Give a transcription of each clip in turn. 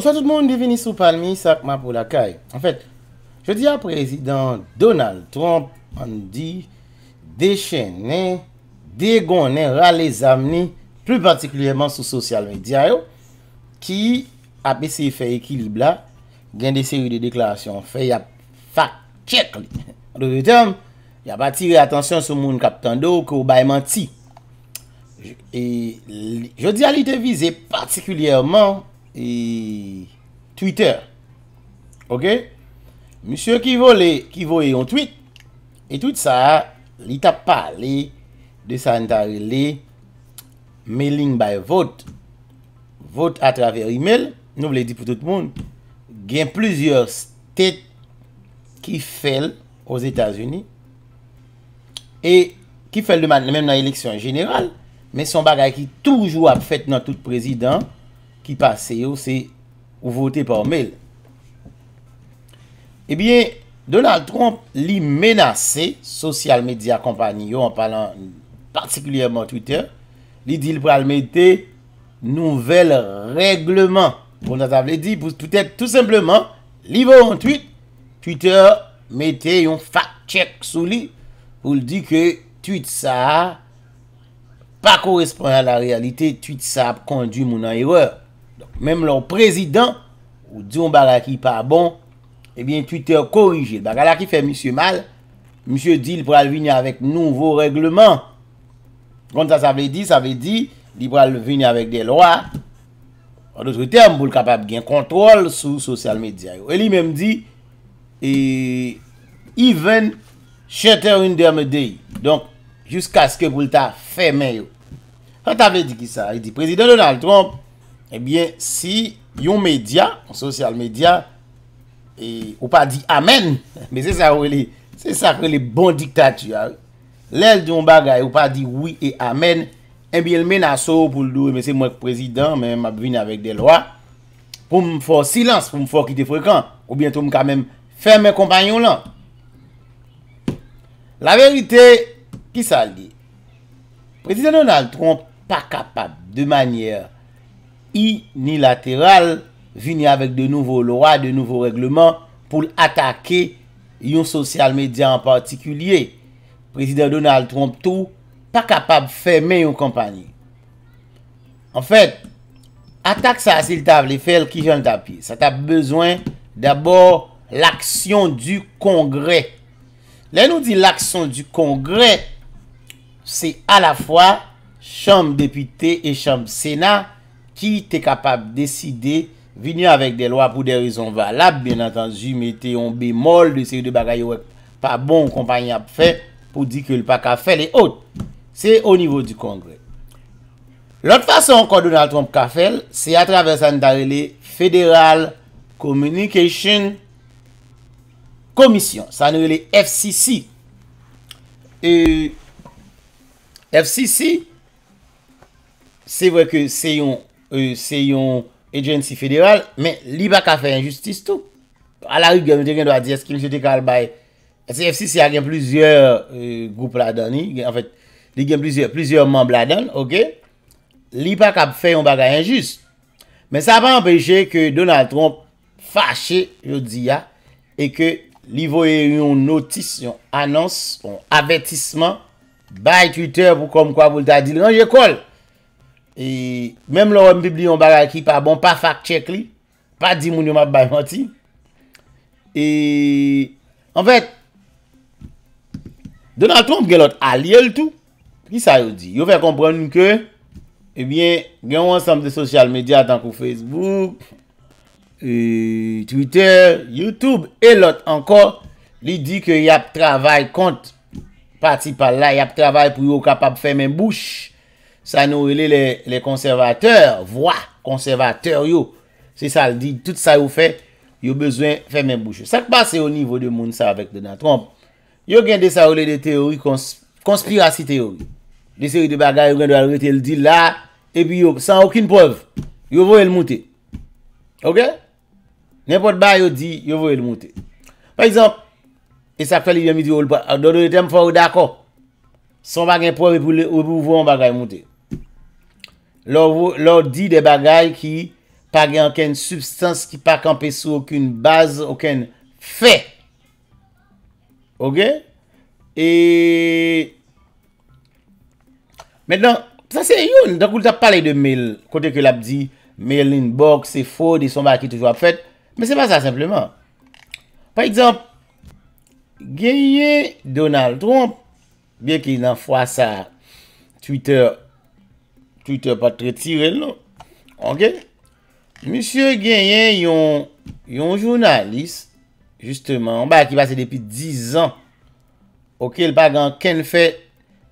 Ou sa tout moun devini sou palmi sak ma pou lakay. En fet, je di a prezident Donald Trump an di de chen nen, de gon nen rale zamne plu partiklyèman sou sosyal medya yo ki ap ese fè ekilibla gen de seri de deklarasyon fè ya fak chèk li. An do de tèm, ya batire atensyon sou moun kapitando kou bay manti. Je di a li devise partiklyèman E Twitter Ok Monsieur ki vo yon tweet E tout sa Li tap pa li Desandari li Meling bay vote Vote atraver email Nou ble di pou tout moun Gen plizior sted Ki fel Os Etats-Unis E ki fel de man Men nan eleksyon general Men son bagay ki toujou ap fet nan tout prezident Pase yo se ou vote Por mail E eh bie Donald Trump Li menase Social media kompany yo En palan partiklyerman Twitter Li dil pral mette Nouvel regleman Bon natavle di pou tout et tout simpleman Li vo en tweet Twitter mette yon fact check Sou li pou li di ke Tweet sa Pa korespon an la realite Tweet sa kondi moun an eror Mem lor prezident, ou diyon Bagalaki pa bon, ebyen eh Twitter korije. Bagalaki fe misye mal, misye di li pral vini avèk nouvo règleman. Konta sa vè di, sa vè di, li pral vini avèk de lwa, an doutre term, bou l kapab gen kontrol sou sosyal medya yo. E li mèm di, e, even shutter under me day, donk, jouska skè bou l ta fè men yo. Konta vè di ki sa, e di prezident Donald Trump, Ebyen, si yon media, yon sosyal media, e, ou pa di amen, me se sa kre le bon diktatuyal, lèl di yon bagay, ou pa di oui e amen, ebyen menasou pou l'dou, e me se mwen prezident, mwen mabwine avèk de lwa, pou mwen fò silans, pou mwen fò ki te frekan, ou bientò mwen kamèm fè mwen kompanyon lan. La verite, ki sa ldi? Prezident Donald Trump, pa kapab de manyèr, inilateral vini avèk de nouvo lowa, de nouvo règleman pou l'atakè yon sosyal medya an patikulye Prezident Donald Trump tou pa kapab fèmè yon kompanyi En fèt atak sa asil ta vle fèl ki jan tapie, sa ta bezwen d'abor l'aksyon du kongre Lè nou di l'aksyon du kongre se a la fwa chanm depite e chanm sena ki te kapab deside vini avèk de lwa pou de rizon valap, ben atanji, metè yon bémol de se yon bagay wè pa bon kompany ap fè pou di kèl pa kafèl et autres. C'est au nivou du Kongre. L'autre fason kon Donald Trump kafèl, c'est atravesan da lè fèderal communication komisyon. Sa nè lè FCC. Et FCC, c'est vrai que c'est yon Euh, se yon agency federal Men li pa ka fe yon bagay anjistis tou A la yu gen, mwen te gen do a di Eski mwen se te kal bay SFC se a gen plizye euh, group la dani Enfet, li gen plizye Plizye man bladan, ok Li pa ka fe yon bagay anjist Men sa pa anpeje ke Donald Trump Fache, yo di ya E ke li voye yon Notis, yon anons Yon abetisman Bay Twitter pou kom kwa pou ta di Non je kol Non je kol E, Mèm lò mbibli yon bagay ki pa bon, pa fak tchèk li Pa di moun yon ap baymoti e, En fèt Donald Trump gen lot alye l tout Ki sa yon di? Yon fè komprèn yon ke eh Gen yon ansam de social media Tankou Facebook e, Twitter, Youtube E lot anko Li di ke yap travay kont Pati pal la, yap travay pou yo kapab fè men bouch Sa nou wile le konservateur, vwa, konservateur yo. Se sa l di, tout sa yo fe, yo bezwen fe men bouche. Sa k pa se yo nivou de moun sa vek de nan tromp. Yo gen de sa wile de teori, konspirasi teori. De se wile de bagay, yo gen de alwete l di la, e bi yo, san okine preuve, yo vwe l mouti. Ok? Nenpot ba yo di, yo vwe l mouti. Par exemple, esakwe li yon midi ou l pa, an do do yon tem fwa ou dako, son bagay preuve pou vwe yon bagay mouti. lor di de bagay ki pa gen ken substans ki pa kanpe sou akun baz, akun fe. Ok? E men dan, sa se yon. Donk wou ta pale de mail kote ke la di, mail in box, se fode, son baki toujwa fet. Men se pa sa simplement. Par exemple, genye Donald Trump, bien ki nan fwa sa Twitter Pute patre tirel nou. Ok. Monsieur genyen yon yon jounalist justeman ba ki base depi 10 an okel bagan ken fe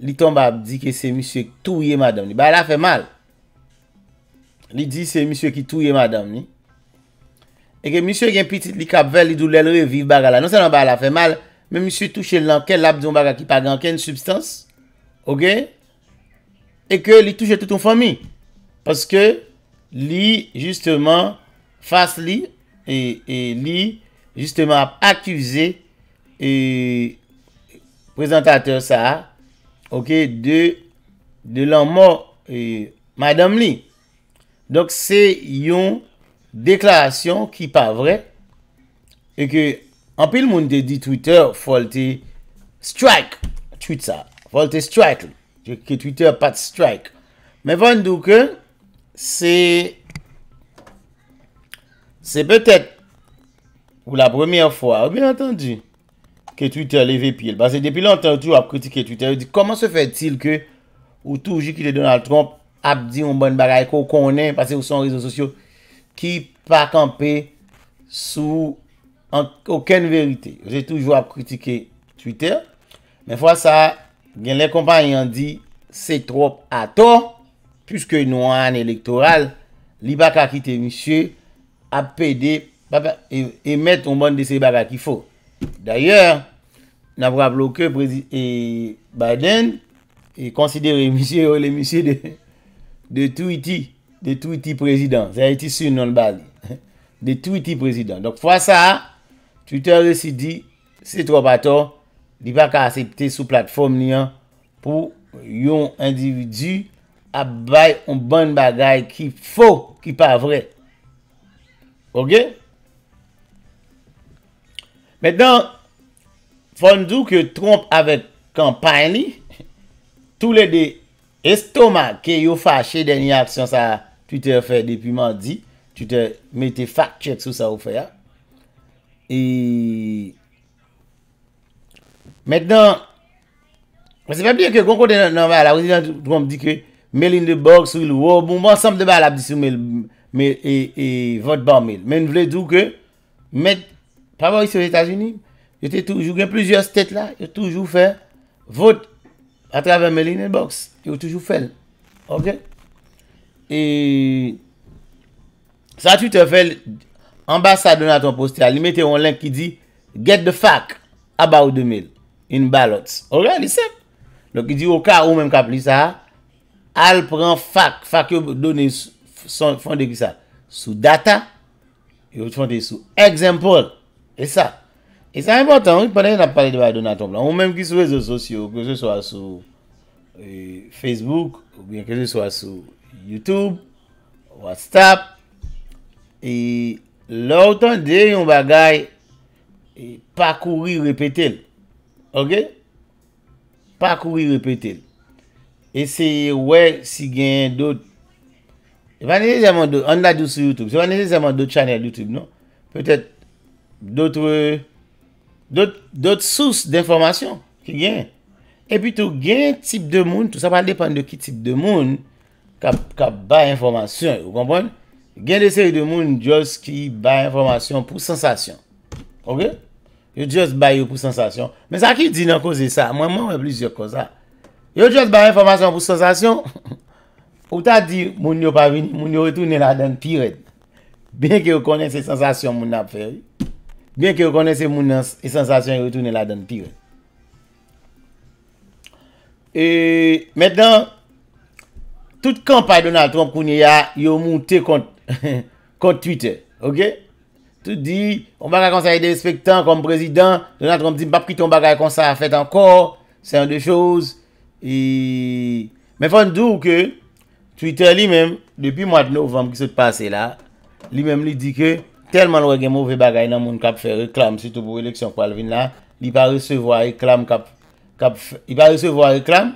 li tomba di ke se monsieur ki touye madame ni. Ba la fe mal. Li di se monsieur ki touye madame ni. Eke monsieur genyen pitit li kapvel li doulele reviv baga la. Non se lan ba la fe mal men monsieur touche lanken labdion baga ki bagan ken substance. Ok. Ok. E ke li touche tout ou fami. Paske li, Justeman, Fas li, E li, Justeman, Akkuze, E, Prezentateur sa, Ok, De, De lanman, E, Madame li. Dok se yon, Deklarasyon ki pa vre, E ke, An pil moun de di Twitter, Folti, Strike, Twitter sa, Folti Strike, Folti Strike, que Twitter pas de strike. Mais van que c'est c'est peut-être pour la première fois, bien entendu, que Twitter levé pile. Parce que depuis longtemps, tu as critiqué Twitter. Dit, comment se fait-il que, ou toujours qu'il est Donald Trump, a dit un bon bagaille qu'on connaît, parce que son réseaux sociaux, qui pas campé sous aucune vérité. J'ai toujours critiqué Twitter. Mais fois ça, gen lè kompanyan di, se trop atò, püske nou an elektoral, li baka ki te misye, apède, e mèt ou moun de se baka ki fò. D'ayèr, n'apwa blokè e, Biden, e konsidère misye ou lè misye de, de Twiti, de Twiti prezident, zè yè ti soun nan l'baz, de Twiti prezident. Dok fwa sa, Twitter resi di, se trop atò, di pa ka asepte sou platform ni an pou yon individu abay un bon bagay ki fo ki pa vre ok men den fondou ke tromp avet kampany tou le de estoma ki yo fache den yon aksyon sa tu te fe depi mandi tu te mete fak chek sou sa ou fe ya eee Mètenan, mè se fèm liye ke Gonkote Nanvala, wè si nan Trump di ke, mail in the box, wè lou wò, mè ansemp de ba la bdi sou mail, e vot ban mail. Mè n vle djou ke, mè, pa wè wè sou Etats-Unis, yo te toujou gen plusieurs stètes la, yo toujou fè, vot a travè mail in the box, yo toujou fèl. Ok? E, sa tu te fèl, ambasade nan ton poste, li mette yon link ki di, get the fuck about the mail. Yon balots. Orè, li sep. Lò ki di yo ka ou mèm ka pli sa ha. Al pran fak. Fak yo donè yon fondè ki sa. Sou data. Yon fondè sou example. E sa. E sa mèm potan. Ou mèm ki sou rezo sosyo. Ou kèjè sou a sou Facebook. Ou kèjè sou a sou YouTube. WhatsApp. E lò ou tan de yon bagay. E pakouri repete lè. Ok? Parcourir et péter. Et c'est, ouais, si gain d'autres. Il va n'est pas nécessairement d'autres. On l'a dit sous YouTube. Il va n'est pas nécessairement d'autres channels YouTube, non? Peut-être d'autres sources d'informations qui gain. Et puis tout gain type de monde. Tout ça va dépendre de qui type de monde qui a bas information. Vous comprenez? Gain de série de monde, just qui bas information pour sensation. Ok? Yo just buy yo pou sensasyon. Men sa ki di nan kouze sa? Mwen moun wè plusieurs kouza. Yo just buy informasyon pou sensasyon. Ou ta di, moun yo retounen la den piret. Bien ki yo konen se sensasyon moun ap fèri. Bien ki yo konen se moun nan sensasyon yo retounen la den piret. E, mèndan, tout kan pay Donald Trump kounye ya, yo moun te kont Twitter. Okè? te di, on bagay kon sa yi despektan kom prezident, donat kon di, m pap ki ton bagay kon sa a fet ankor, se an de chouz, me fondou ke Twitter li men, depi mwad novem, ki se te pase la, li men li di ke, telman lor gen mwove bagay nan moun kap fè reklam, sitou pou eleksyon kwa alvin la, li pa resevwa reklam,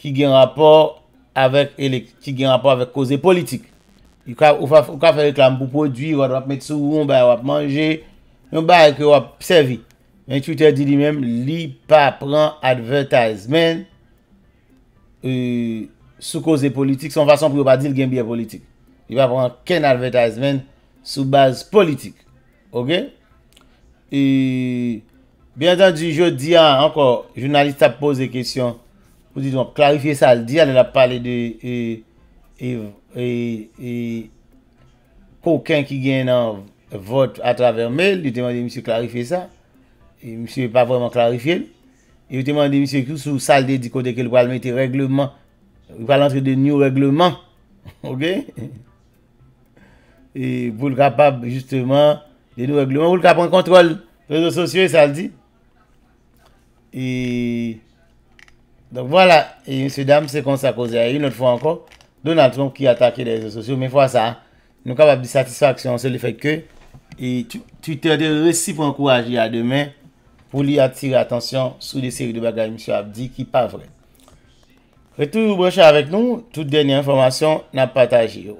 ki gen rapor avèk elekt, ki gen rapor avèk koze politik, Ou ka fè klam pou prodwi, wè wè ap met sou, wè wè ap manje, wè wè wè ap psevi. Men Twitter di di mèm, li pa pran advertisement e, sou koze politik. Son fason pou yo pa dil gen biye politik. Yo pa pran ken advertisement sou baz politik. Ok? E, bè dan di je di an, anko, jounaliste ap pose kèsyon. Ou di don, klarifiye sa al di an, an ap pale de, e, e, e. E, e kouken ki gen nan vot a travermel, diteman de misi klarife sa, e, misi pa vwèman klarife, e, diteman de misi kou sou sal dediko de ke lwal mette reglement, lwal antre de nou reglement, pou l kapab justement de nou reglement, pou l kapab an kontrol, rezo sosye sal di, donk wala, e misi dam se kon sa koze a yon not fwa ankon, Donald Trump ki atakè desè sosyo, mè fwa sa, nou kapab disatisfaksyon se lè fèk kè, e Twitter de resipon kouajè a demè pou li atire atensyon sou de seri de bagaj M. Abdi ki pa vre. Fèk tou yon broche avèk nou, tout denye informasyon nan patajè yo.